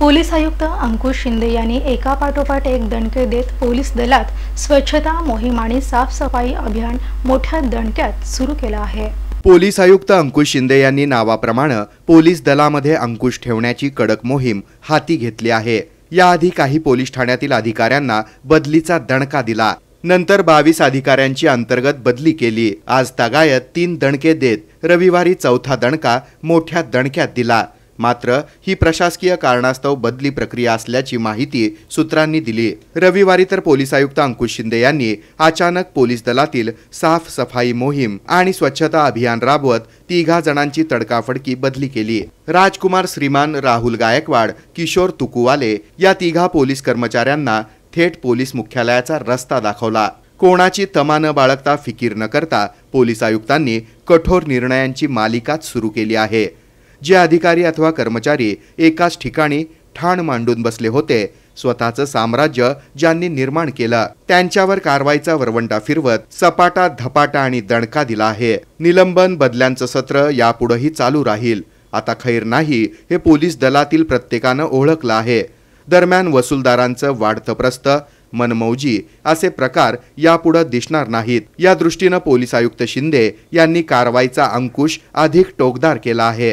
police आयुक्त अंकुश शिंदे यांनी एकापाठोपाठ एक दणके देत पोलीस दलात स्वच्छता मोहीम आणि साफसफाई अभियान मोठ्या दणक्यात सुरू केलं आहे पोलीस आयुक्त अंकुश शिंदे यांनी नावाप्रमाणे पोलीस दलामध्ये अंकुश ठेवण्याची कडक मोहीम हाती घेतली आहे याआधी काही पोलीस ठाण्यातील अधिकाऱ्यांना बदलीचा दणका दिला नंतर बावीस अधिकाऱ्यांची अंतर्गत बदली केली आज तगायत तीन दणके देत रविवारी चौथा दणका मोठ्या दणक्यात दिला मात्र ही प्रशासकीय कारणास्तव बदली प्रक्रिया असल्याची माहिती सूत्रांनी दिली रविवारी तर पोलीस आयुक्त अंकुश शिंदे यांनी अचानक पोलीस दलातील साफसफाई मोहीम आणि स्वच्छता अभियान राबवत तिघा जणांची तडकाफडकी बदली केली राजकुमार श्रीमान राहुल गायकवाड किशोर तुकुवाले या तिघा पोलीस कर्मचाऱ्यांना थेट पोलीस मुख्यालयाचा रस्ता दाखवला कोणाची तमा न बाळगता फिकीर न करता पोलीस आयुक्तांनी कठोर निर्णयांची मालिकाच सुरू केली आहे जे अधिकारी अथवा कर्मचारी एकाच ठिकाणी ठाण मांडून बसले होते स्वतःचं साम्राज्य ज्यांनी निर्माण केलं त्यांच्यावर कारवाईचा वरवंटा फिरवत सपाटा धपाटा आणि दणका दिला आहे निलंबन बदल्यांचं सत्र यापुढेही चालू राहील आता खैर नाही हे पोलीस दलातील प्रत्येकानं ओळखलं आहे दरम्यान वसुलदारांचं वाढतं प्रस्त मनमौजी असे प्रकार यापुढे दिसणार नाहीत या दृष्टीनं पोलीस आयुक्त शिंदे यांनी कारवाईचा अंकुश अधिक टोकदार केला आहे